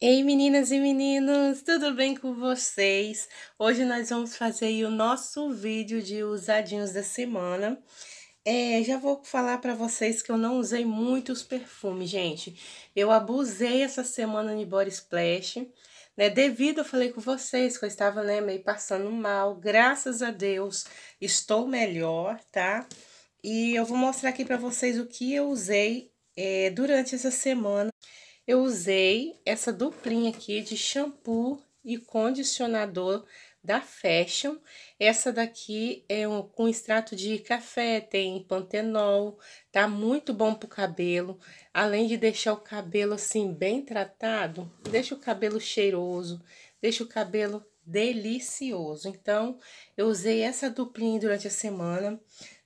Ei meninas e meninos, tudo bem com vocês? Hoje nós vamos fazer o nosso vídeo de usadinhos da semana. É, já vou falar para vocês que eu não usei muitos perfumes, gente. Eu abusei essa semana no Body Splash, né? Devido, eu falei com vocês que eu estava, né, meio passando mal. Graças a Deus, estou melhor, tá? E eu vou mostrar aqui para vocês o que eu usei é, durante essa semana. Eu usei essa duplinha aqui de shampoo e condicionador da Fashion. Essa daqui é um, com extrato de café, tem pantenol, tá muito bom pro cabelo. Além de deixar o cabelo assim bem tratado, deixa o cabelo cheiroso, deixa o cabelo delicioso. Então, eu usei essa duplinha durante a semana.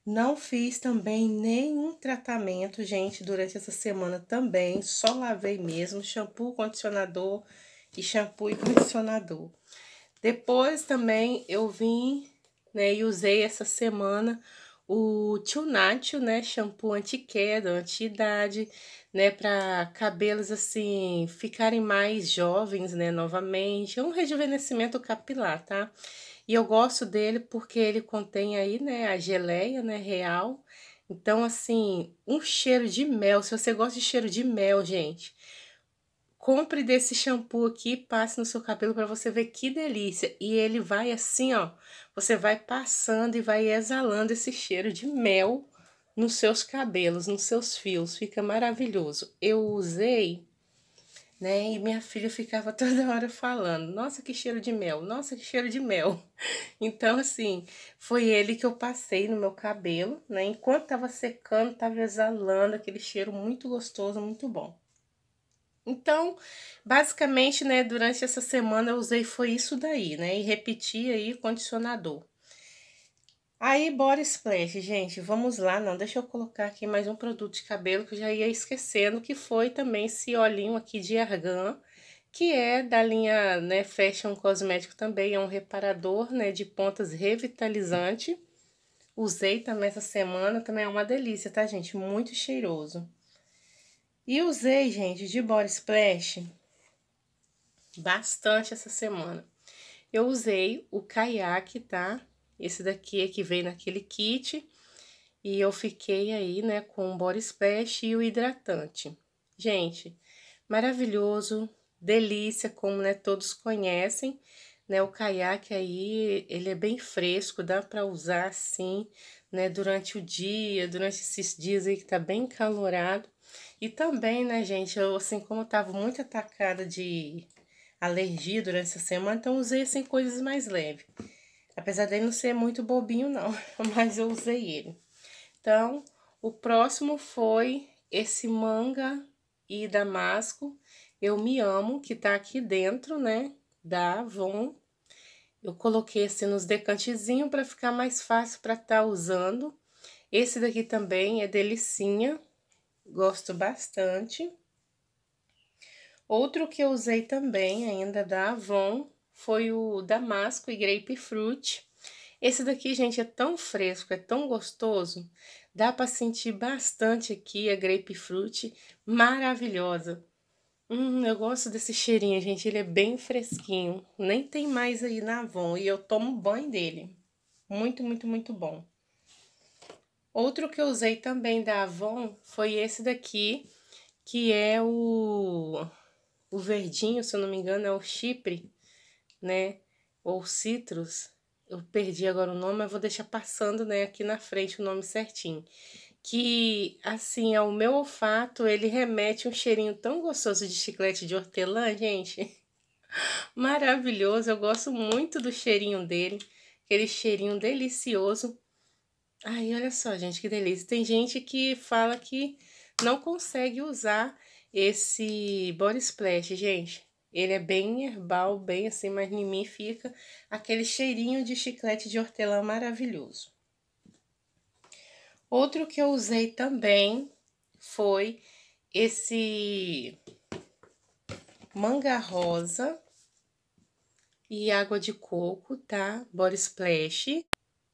Não fiz também nenhum tratamento, gente, durante essa semana também. Só lavei mesmo shampoo, condicionador e shampoo e condicionador. Depois também eu vim, né, e usei essa semana o Tionatio né, shampoo anti-queda, anti-idade, né, para cabelos assim ficarem mais jovens, né, novamente. É um rejuvenescimento capilar, tá? E eu gosto dele porque ele contém aí, né, a geleia, né, real. Então, assim, um cheiro de mel. Se você gosta de cheiro de mel, gente, compre desse shampoo aqui, passe no seu cabelo para você ver que delícia. E ele vai assim, ó, você vai passando e vai exalando esse cheiro de mel nos seus cabelos, nos seus fios. Fica maravilhoso. Eu usei né? E minha filha ficava toda hora falando: "Nossa, que cheiro de mel. Nossa, que cheiro de mel". Então, assim, foi ele que eu passei no meu cabelo, né? Enquanto tava secando, tava exalando aquele cheiro muito gostoso, muito bom. Então, basicamente, né, durante essa semana eu usei foi isso daí, né? E repeti aí condicionador. Aí, body splash, gente, vamos lá. Não, deixa eu colocar aqui mais um produto de cabelo que eu já ia esquecendo, que foi também esse olhinho aqui de argan, que é da linha, né, Fashion Cosmético também, é um reparador, né, de pontas revitalizante. Usei também essa semana, também é uma delícia, tá, gente? Muito cheiroso. E usei, gente, de body splash bastante essa semana. Eu usei o caiaque, tá? Esse daqui é que vem naquele kit. E eu fiquei aí, né, com o body splash e o hidratante. Gente, maravilhoso, delícia, como né, todos conhecem, né? O caiaque aí, ele é bem fresco, dá para usar assim, né, durante o dia, durante esses dias aí que tá bem calorado. E também, né, gente, eu assim, como eu tava muito atacada de alergia durante essa semana, então usei assim coisas mais leves. Apesar dele não ser muito bobinho, não, mas eu usei ele. Então, o próximo foi esse manga e damasco. Eu me amo, que tá aqui dentro, né, da Avon. Eu coloquei esse assim, nos decantezinhos para ficar mais fácil para estar tá usando. Esse daqui também é delicinha, gosto bastante. Outro que eu usei também, ainda da Avon, foi o damasco e grapefruit. Esse daqui, gente, é tão fresco, é tão gostoso. Dá para sentir bastante aqui a grapefruit, maravilhosa. Hum, eu gosto desse cheirinho, gente, ele é bem fresquinho. Nem tem mais aí na Avon e eu tomo banho dele. Muito, muito, muito bom. Outro que eu usei também da Avon foi esse daqui, que é o, o verdinho, se eu não me engano, é o chipre né? Ou citros, Eu perdi agora o nome, mas vou deixar passando, né, aqui na frente o nome certinho. Que assim, ao meu olfato, ele remete um cheirinho tão gostoso de chiclete de hortelã, gente. Maravilhoso, eu gosto muito do cheirinho dele, aquele cheirinho delicioso. Ai, olha só, gente, que delícia. Tem gente que fala que não consegue usar esse body splash, gente. Ele é bem herbal, bem assim, mas em mim fica aquele cheirinho de chiclete de hortelã maravilhoso. Outro que eu usei também foi esse manga rosa e água de coco, tá? Body Splash.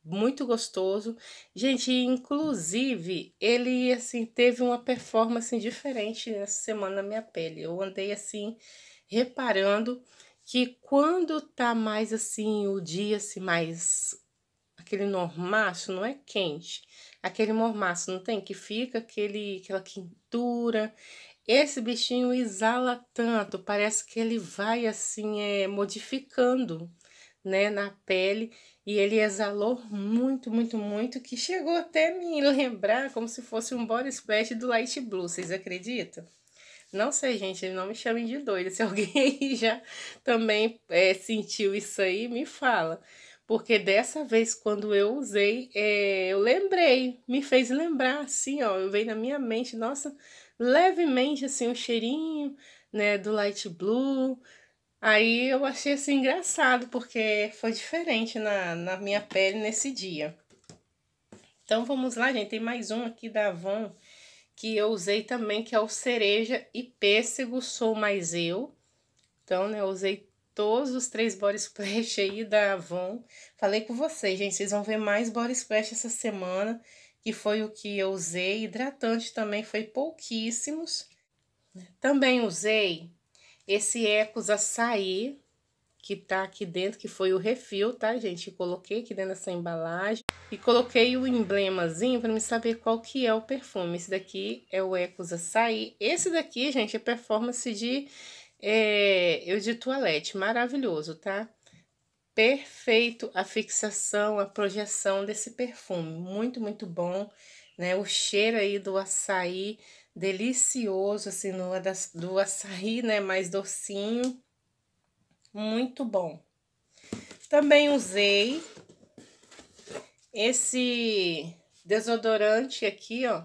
Muito gostoso. Gente, inclusive, ele, assim, teve uma performance diferente nessa semana na minha pele. Eu andei, assim, reparando que quando tá mais assim, o dia assim, mais aquele mormaço, não é quente, aquele mormaço, não tem? Que fica aquele, aquela quintura. Esse bichinho exala tanto, parece que ele vai assim, é, modificando, né, na pele. E ele exalou muito, muito, muito, que chegou até me lembrar como se fosse um body splash do Light Blue, vocês acreditam? Não sei, gente, não me chamem de doida. Se alguém já também é, sentiu isso aí, me fala. Porque dessa vez, quando eu usei, é, eu lembrei, me fez lembrar, assim, ó. Eu veio na minha mente, nossa, levemente, assim, o um cheirinho, né, do light blue. Aí eu achei, assim, engraçado, porque foi diferente na, na minha pele nesse dia. Então, vamos lá, gente. Tem mais um aqui da Avon que eu usei também, que é o cereja e pêssego, sou mais eu. Então, né, eu usei todos os três body splash aí da Avon. Falei com vocês, gente, vocês vão ver mais body splash essa semana, que foi o que eu usei. Hidratante também foi pouquíssimos. Também usei esse Ecos Açaí, que tá aqui dentro, que foi o refil, tá, gente? coloquei aqui dentro dessa embalagem. E coloquei o emblemazinho para me saber qual que é o perfume. Esse daqui é o Ecos Açaí. Esse daqui, gente, é performance de, é, eu de toalete. Maravilhoso, tá? Perfeito a fixação, a projeção desse perfume. Muito, muito bom, né? O cheiro aí do açaí, delicioso, assim, no, é do açaí, né? Mais docinho. Muito bom. Também usei esse desodorante aqui, ó.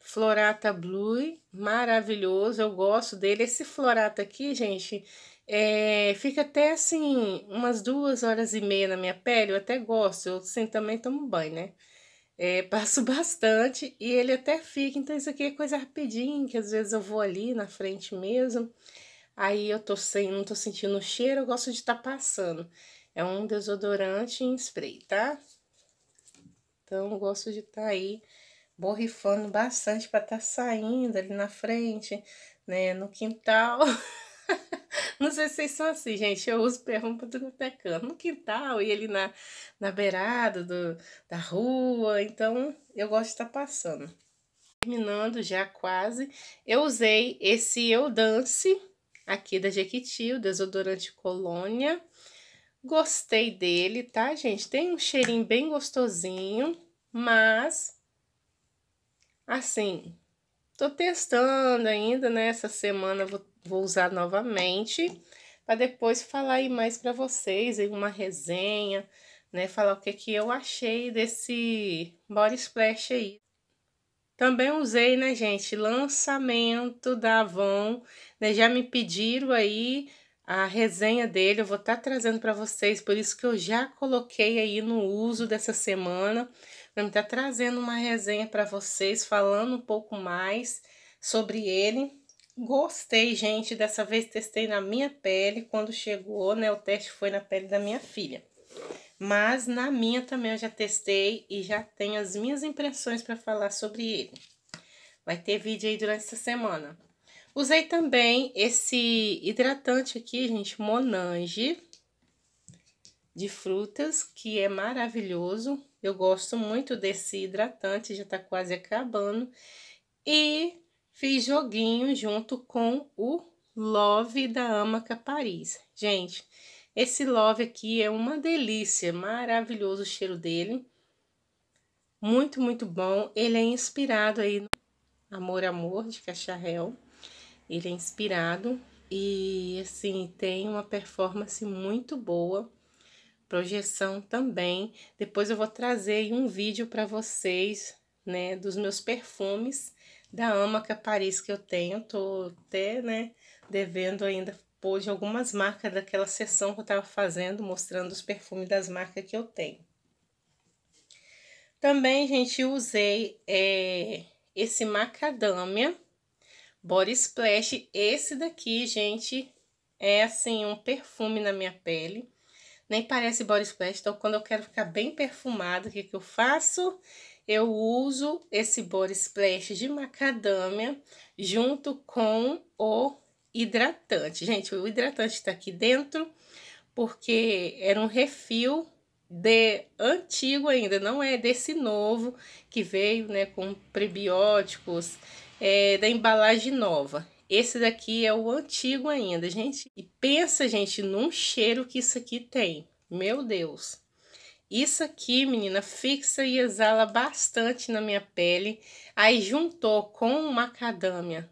Florata Blue, maravilhoso, eu gosto dele. Esse Florata aqui, gente, é, fica até assim, umas duas horas e meia na minha pele, eu até gosto, eu assim, também tomo banho, né? É, passo bastante e ele até fica, então isso aqui é coisa rapidinho, que às vezes eu vou ali na frente mesmo, aí eu tô sem, não tô sentindo o cheiro, eu gosto de estar tá passando. É um desodorante em spray, tá? Então, gosto de estar tá aí borrifando bastante para estar tá saindo ali na frente, né, no quintal. Não sei se vocês são assim, gente. Eu uso perfume para tudo até canto. No quintal e ele na, na beirada do, da rua. Então, eu gosto de estar tá passando. Terminando já quase, eu usei esse Eu Dance aqui da Jequiti, o desodorante Colônia. Gostei dele, tá, gente? Tem um cheirinho bem gostosinho. Mas, assim, tô testando ainda, né? Essa semana vou, vou usar novamente para depois falar aí mais para vocês em uma resenha, né? Falar o que que eu achei desse body splash aí. Também usei, né, gente, lançamento da Avon, né? Já me pediram aí a resenha dele, eu vou estar tá trazendo para vocês, por isso que eu já coloquei aí no uso dessa semana. Vamos estar trazendo uma resenha para vocês, falando um pouco mais sobre ele. Gostei, gente, dessa vez testei na minha pele, quando chegou, né, o teste foi na pele da minha filha. Mas na minha também eu já testei e já tenho as minhas impressões para falar sobre ele. Vai ter vídeo aí durante essa semana. Usei também esse hidratante aqui, gente, Monange de frutas, que é maravilhoso. Eu gosto muito desse hidratante, já tá quase acabando. E fiz joguinho junto com o Love da Amaca Paris. Gente, esse Love aqui é uma delícia, maravilhoso o cheiro dele. Muito, muito bom. Ele é inspirado aí no Amor Amor de Cacharel. Ele é inspirado e assim tem uma performance muito boa projeção também. Depois eu vou trazer um vídeo para vocês, né, dos meus perfumes da Amaca é Paris que eu tenho. Tô até, né, devendo ainda pôr de algumas marcas daquela sessão que eu tava fazendo, mostrando os perfumes das marcas que eu tenho. Também, gente, usei é, esse macadâmia body splash. Esse daqui, gente, é assim um perfume na minha pele nem parece body splash. Então, quando eu quero ficar bem perfumado, o que, que eu faço? Eu uso esse body splash de macadâmia junto com o hidratante. Gente, o hidratante está aqui dentro porque era um refil de antigo ainda, não é desse novo que veio, né, com prebióticos, é da embalagem nova. Esse daqui é o antigo ainda, gente. E pensa, gente, num cheiro que isso aqui tem. Meu Deus. Isso aqui, menina, fixa e exala bastante na minha pele. Aí juntou com macadâmia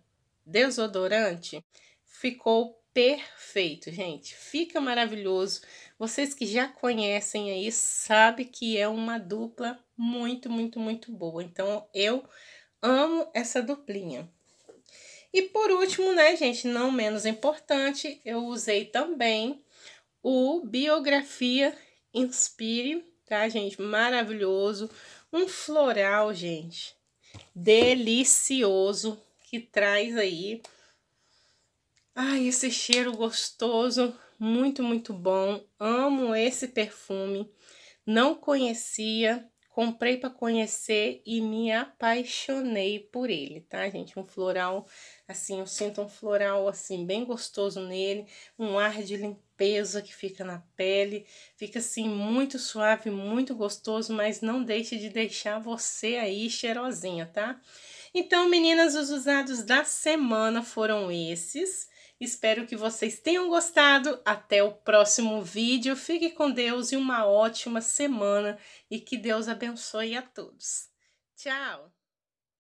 desodorante, ficou perfeito, gente. Fica maravilhoso. Vocês que já conhecem aí sabem que é uma dupla muito, muito, muito boa. Então eu amo essa duplinha. E por último, né, gente, não menos importante, eu usei também o Biografia Inspire, tá, gente? Maravilhoso. Um floral, gente, delicioso, que traz aí. Ai, esse cheiro gostoso, muito, muito bom. Amo esse perfume. Não conhecia, Comprei para conhecer e me apaixonei por ele, tá, gente? Um floral, assim, eu sinto um floral, assim, bem gostoso nele, um ar de limpeza que fica na pele, fica, assim, muito suave, muito gostoso, mas não deixe de deixar você aí cheirosinha, tá? Então, meninas, os usados da semana foram esses. Espero que vocês tenham gostado. Até o próximo vídeo. Fique com Deus e uma ótima semana e que Deus abençoe a todos. Tchau!